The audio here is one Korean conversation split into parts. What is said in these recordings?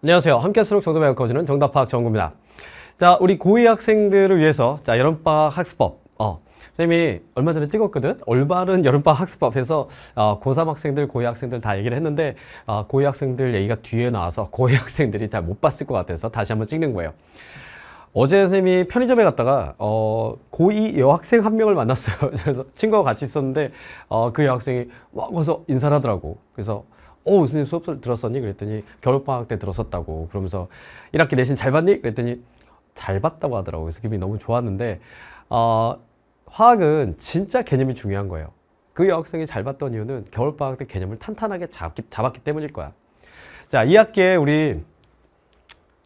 안녕하세요. 함께 수록 정답 의 거주는 정답 파악 정구입니다. 자, 우리 고위 학생들을 위해서 자, 여름방학 학습법. 어. 선생님이 얼마 전에 찍었거든? 올바른 여름방학 학습법해서 어, 고3 학생들, 고2 학생들 다 얘기를 했는데 어, 고2 학생들 얘기가 뒤에 나와서 고2 학생들이 잘 못 봤을 것 같아서 다시 한번 찍는 거예요. 어제 선생님이 편의점에 갔다가 어, 고2 여학생 한 명을 만났어요. 그래서 친구와 같이 있었는데 어, 그 여학생이 와 와서 인사를 하더라고. 그래서 어, 무슨 수업을 들었었니? 그랬더니 겨울방학 때 들었었다고 그러면서 1학기 내신 잘 봤니? 그랬더니 잘 봤다고 하더라고요. 그래서 기분이 너무 좋았는데 어, 화학은 진짜 개념이 중요한 거예요. 그 여학생이 잘 봤던 이유는 겨울방학 때 개념을 탄탄하게 잡기, 잡았기 때문일 거야. 자, 2학기에 우리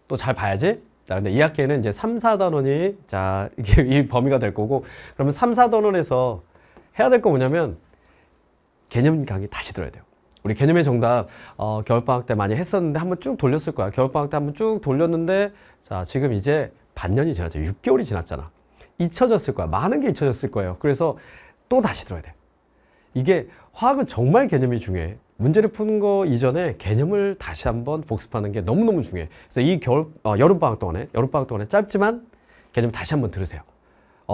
또 잘 봐야지. 자, 근데 2학기에는 이제 3, 4단원이 자, 이게 이 범위가 될 거고 그러면 3, 4단원에서 해야 될 거 뭐냐면 개념 강의 다시 들어야 돼요. 우리 개념의 정답 어, 겨울방학 때 많이 했었는데 한번 쭉 돌렸을 거야. 겨울방학 때 한번 쭉 돌렸는데 자 지금 이제 반년이 지났죠. 6개월이 지났잖아. 잊혀졌을 거야. 많은 게 잊혀졌을 거예요. 그래서 또 다시 들어야 돼. 이게 화학은 정말 개념이 중요해. 문제를 푸는 거 이전에 개념을 다시 한번 복습하는 게 너무너무 중요해. 그래서 이 겨울, 어, 여름방학 동안에, 여름방학 동안에 짧지만 개념 다시 한번 들으세요.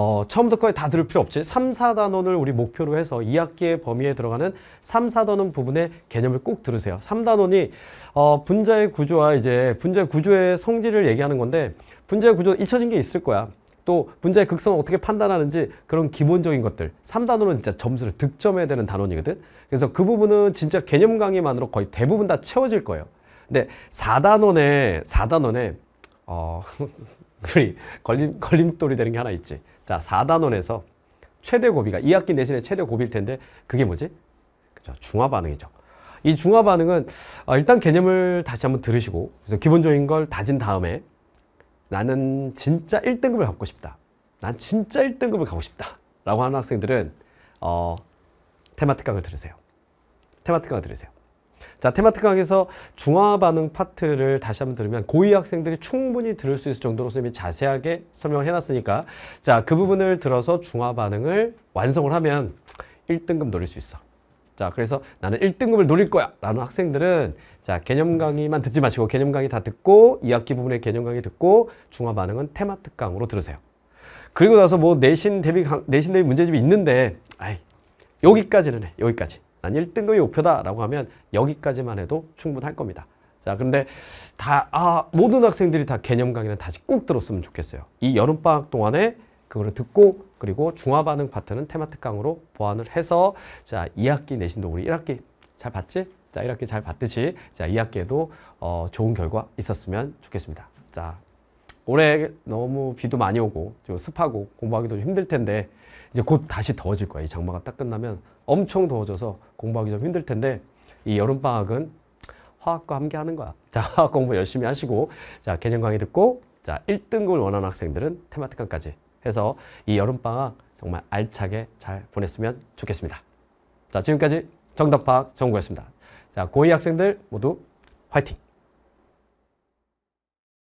어, 처음부터 거의 다 들을 필요 없지. 3, 4단원을 우리 목표로 해서 2학기의 범위에 들어가는 3, 4단원 부분의 개념을 꼭 들으세요. 3단원이 어, 분자의 구조와 이제 분자의 구조의 성질을 얘기하는 건데 분자의 구조 잊혀진 게 있을 거야. 또 분자의 극성을 어떻게 판단하는지 그런 기본적인 것들 3단원은 진짜 점수를 득점해야 되는 단원이거든 그래서 그 부분은 진짜 개념 강의만으로 거의 대부분 다 채워질 거예요 근데 4단원에 4단원에 어 우리 걸림, 걸림돌이 되는 게 하나 있지 자, 4단원에서 최대 고비가 2학기 내신의 최대 고비일 텐데 그게 뭐지? 그죠. 중화 반응이죠. 이 중화 반응은 어, 일단 개념을 다시 한번 들으시고 그래서 기본적인 걸 다진 다음에 나는 진짜 1등급을 갖고 싶다. 난 진짜 1등급을 가고 싶다. 라고 하는 학생들은 어, 테마특강을 들으세요. 테마특강을 들으세요. 자 테마틱 강에서 중화 반응 파트를 다시 한번 들으면 고위 학생들이 충분히 들을 수 있을 정도로 선생님이 자세하게 설명을 해놨으니까 자 그 부분을 들어서 중화 반응을 완성을 하면 1등급 노릴 수 있어. 자 그래서 나는 1등급을 노릴 거야 라는 학생들은 자 개념 강의만 듣지 마시고 개념 강의 다 듣고 2학기 부분의 개념 강의 듣고 중화 반응은 테마틱 강으로 들으세요. 그리고 나서 뭐 내신 대비 내신 대비 문제집이 있는데 아이 여기까지는 해 여기까지 난 1등급이 목표다라고 하면 여기까지만 해도 충분할 겁니다. 자, 그런데 다, 아, 모든 학생들이 다 개념 강의는 다시 꼭 들었으면 좋겠어요. 이 여름방학 동안에 그거를 듣고 그리고 중화반응 파트는 테마틱 강으로 보완을 해서 자, 2학기 내신도 우리 1학기 잘 봤지? 자, 1학기 잘 봤듯이 자, 2학기에도 어, 좋은 결과 있었으면 좋겠습니다. 자, 올해 너무 비도 많이 오고 좀 습하고 공부하기도 좀 힘들 텐데 이제 곧 다시 더워질 거야. 이 장마가 딱 끝나면 엄청 더워져서 공부하기 좀 힘들 텐데 이 여름방학은 화학과 함께 하는 거야. 자, 화학 공부 열심히 하시고 자, 개념 강의 듣고 자, 1등급을 원하는 학생들은 테마특강까지 해서 이 여름방학 정말 알차게 잘 보냈으면 좋겠습니다. 자, 지금까지 정답파악 정구였습니다. 자, 고2 학생들 모두 화이팅!